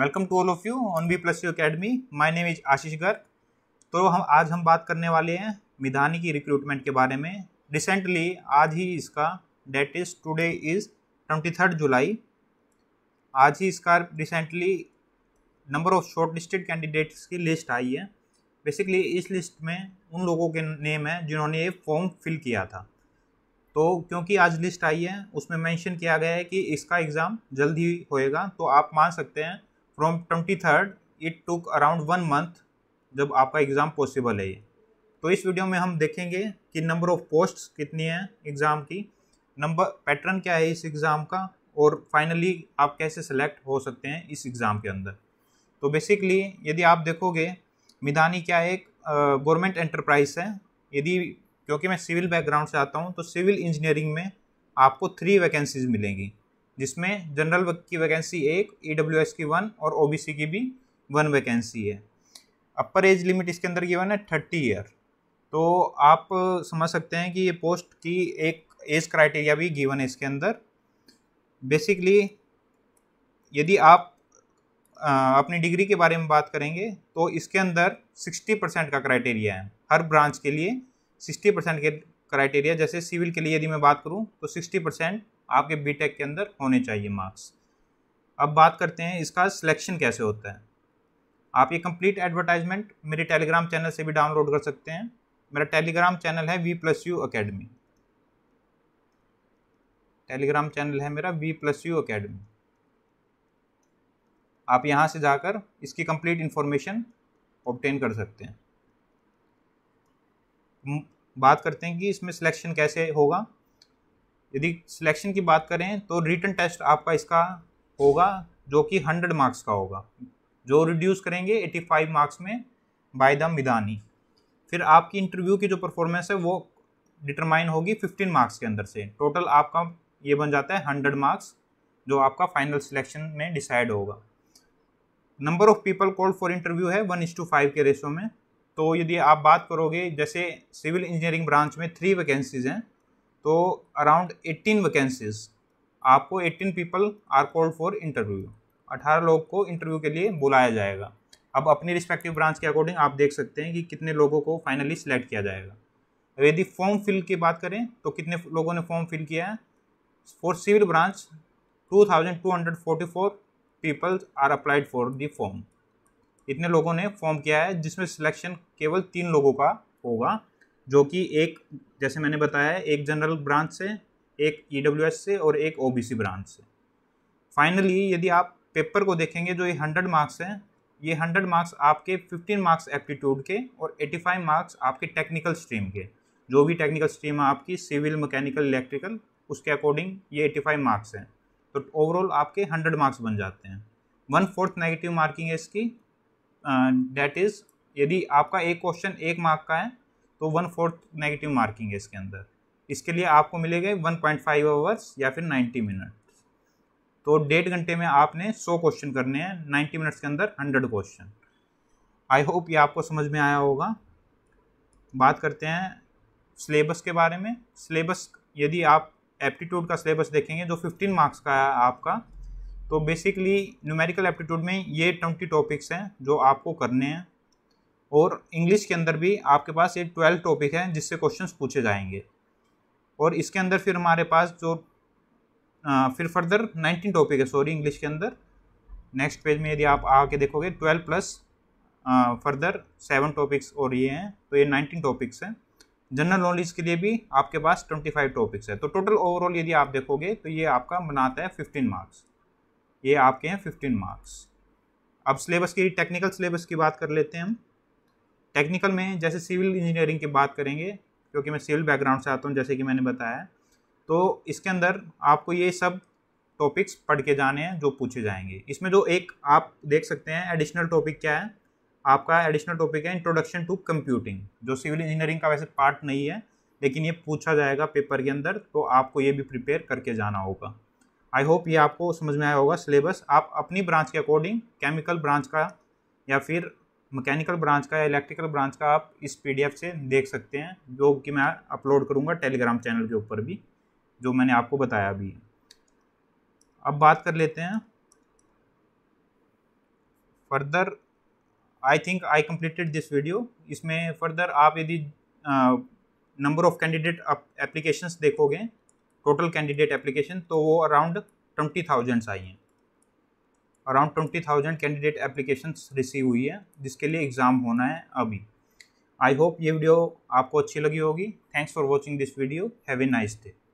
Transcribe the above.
welcome to all of you on B plus U academy my name is Ashish Garg तो हम आज हम बात करने वाले हैं मिधानी की रिक्रूटमेंट के बारे में रिसेंटली आज ही इसका date is today is twenty third July आज ही इसका recently number of shortlisted candidates की लिस्ट आई है बेसिकली इस लिस्ट में उन लोगों के नेम है जिन्होंने ये फॉर्म फिल किया था तो क्योंकि आज लिस्ट आई है उसमें मेंशन किया गया है कि इसका एग्ज़ाम जल्द ही होएगा तो आप मान सकते हैं from twenty third it took around one month जब आपका एग्ज़ाम पॉसिबल है ये तो इस वीडियो में हम देखेंगे कि नंबर ऑफ पोस्ट कितनी हैं एग्ज़ाम की नंबर पैटर्न क्या है इस एग्ज़ाम का और फाइनली आप कैसे सिलेक्ट हो सकते हैं इस एग्ज़ाम के अंदर तो बेसिकली यदि आप देखोगे मिधानी क्या है एक गवर्नमेंट एंटरप्राइज है यदि क्योंकि मैं सिविल बैकग्राउंड से आता हूँ तो सिविल इंजीनियरिंग में आपको थ्री वैकेंसीज मिलेंगी जिसमें जनरल की वैकेंसी एक ई डब्ल्यू एस की वन और ओ बी सी की भी वन वैकेंसी है अपर एज लिमिट इसके अंदर गिवन है थर्टी ईयर तो आप समझ सकते हैं कि ये पोस्ट की एक एज क्राइटेरिया भी गिवन है इसके अंदर बेसिकली यदि आप आ, अपनी डिग्री के बारे में बात करेंगे तो इसके अंदर सिक्सटी परसेंट का क्राइटेरिया है हर ब्रांच के लिए सिक्सटी परसेंट के क्राइटेरिया जैसे सिविल के लिए यदि मैं बात करूं तो सिक्सटी परसेंट आपके बीटेक के अंदर होने चाहिए मार्क्स अब बात करते हैं इसका सिलेक्शन कैसे होता है आप ये कंप्लीट एडवर्टाइजमेंट मेरे टेलीग्राम चैनल से भी डाउनलोड कर सकते हैं मेरा टेलीग्राम चैनल है V plus U academy Telegram channel है मेरा वी प्लस यू अकेडमी आप यहां से जाकर इसकी कंप्लीट इन्फॉर्मेशन ऑप्टेन कर सकते हैं बात करते हैं कि इसमें सिलेक्शन कैसे होगा यदि सिलेक्शन की बात करें तो रिटर्न टेस्ट आपका इसका होगा जो कि हंड्रेड मार्क्स का होगा जो रिड्यूस करेंगे एटी फाइव मार्क्स में बाय द मिदानी फिर आपकी इंटरव्यू की जो परफॉर्मेंस है वो डिटरमाइन होगी फिफ्टीन मार्क्स के अंदर से टोटल आपका ये बन जाता है हंड्रेड मार्क्स जो आपका फाइनल सिलेक्शन में डिसाइड होगा number of people called for interview है वन टू फाइव के रेशो में तो यदि आप बात करोगे जैसे सिविल इंजीनियरिंग ब्रांच में थ्री वैकेंसीज़ हैं तो अराउंड 18 वैकेंसीज आपको 18 people are called for interview 18 लोग को इंटरव्यू के लिए बुलाया जाएगा अब अपनी रिस्पेक्टिव ब्रांच के अकॉर्डिंग आप देख सकते हैं कि कितने लोगों को फाइनली सिलेक्ट किया जाएगा अब यदि फॉर्म फिल की बात करें तो कितने लोगों ने फॉर्म फिल किया है for civil branch 2244 peoples are applied for the form इतने लोगों ने फॉर्म किया है जिसमें सिलेक्शन केवल तीन लोगों का होगा जो कि एक जैसे मैंने बताया एक जनरल ब्रांच से एक ई e से और एक ओ ब्रांच से फाइनली यदि आप पेपर को देखेंगे जो ये हंड्रेड मार्क्स हैं ये हंड्रेड मार्क्स आपके फिफ्टीन मार्क्स एप्टीट्यूड के और एटी फाइव मार्क्स आपके टेक्निकल स्ट्रीम के जो भी टेक्निकल स्ट्रीम है आपकी सिविल मैकेनिकल इलेक्ट्रिकल उसके अकॉर्डिंग ये एटी फाइव मार्क्स हैं तो ओवरऑल आपके हंड्रेड मार्क्स बन जाते हैं वन फोर्थ नेगेटिव मार्किंग है इसकी डैट uh, इज़ यदि आपका एक क्वेश्चन एक मार्क का है तो वन फोर्थ नेगेटिव मार्किंग है इसके अंदर इसके लिए आपको मिलेगा वन पॉइंट फाइव आवर्स या फिर नाइन्टी मिनट तो डेढ़ घंटे में आपने सौ क्वेश्चन करने हैं नाइन्टी मिनट्स के अंदर हंड्रेड क्वेश्चन आई होप ये आपको समझ में आया होगा बात करते हैं सिलेबस के बारे में सिलेबस यदि आप एप्टीट्यूड का सिलेबस देखेंगे जो फिफ्टीन मार्क्स का है आपका तो बेसिकली न्यूमेरिकल एप्टीट्यूड में ये ट्वेंटी टॉपिक्स हैं जो आपको करने हैं और इंग्लिश के अंदर भी आपके पास ये ट्वेल्व टॉपिक हैं जिससे क्वेश्चंस पूछे जाएंगे और इसके अंदर फिर हमारे पास जो आ, फिर फर्दर नाइनटीन टॉपिक है सॉरी इंग्लिश के अंदर नेक्स्ट पेज में यदि आप आके देखोगे twelve plus further seven topics और ये हैं तो ये नाइनटीन टॉपिक्स हैं जनरल नॉलेज के लिए भी आपके पास ट्वेंटी फाइव टॉपिक्स है तो टोटल ओवरऑल यदि आप देखोगे तो ये आपका बनाता है फिफ्टीन मार्क्स ये आपके हैं फिफ्टीन मार्क्स अब सिलेबस की टेक्निकल सिलेबस की बात कर लेते हैं हम टेक्निकल में जैसे सिविल इंजीनियरिंग की बात करेंगे क्योंकि मैं सिविल बैकग्राउंड से आता हूँ जैसे कि मैंने बताया तो इसके अंदर आपको ये सब टॉपिक्स पढ़ के जाने हैं जो पूछे जाएंगे इसमें जो एक आप देख सकते हैं एडिशनल टॉपिक क्या है आपका एडिशनल टॉपिक है इंट्रोडक्शन टू कंप्यूटिंग जो सिविल इंजीनियरिंग का वैसे पार्ट नहीं है लेकिन ये पूछा जाएगा पेपर के अंदर तो आपको ये भी प्रिपेयर करके जाना होगा आई होप ये आपको समझ में आया होगा सिलेबस आप अपनी ब्रांच के अकॉर्डिंग केमिकल ब्रांच का या फिर मैकेनिकल ब्रांच का या इलेक्ट्रिकल ब्रांच का आप इस पीडीएफ से देख सकते हैं जो कि मैं अपलोड करूँगा टेलीग्राम चैनल के ऊपर भी जो मैंने आपको बताया अभी अब बात कर लेते हैं further I think I completed this video इसमें फर्दर आप यदि नंबर ऑफ कैंडिडेट एप्लीकेशंस देखोगे टोटल कैंडिडेट एप्लीकेशन तो वो अराउंड ट्वेंटी थाउजेंड्स आई हैं around twenty thousand candidate application receive हुई है जिसके लिए एग्ज़ाम होना है अभी आई होप ये वीडियो आपको अच्छी लगी होगी thanks for watching this video have a nice day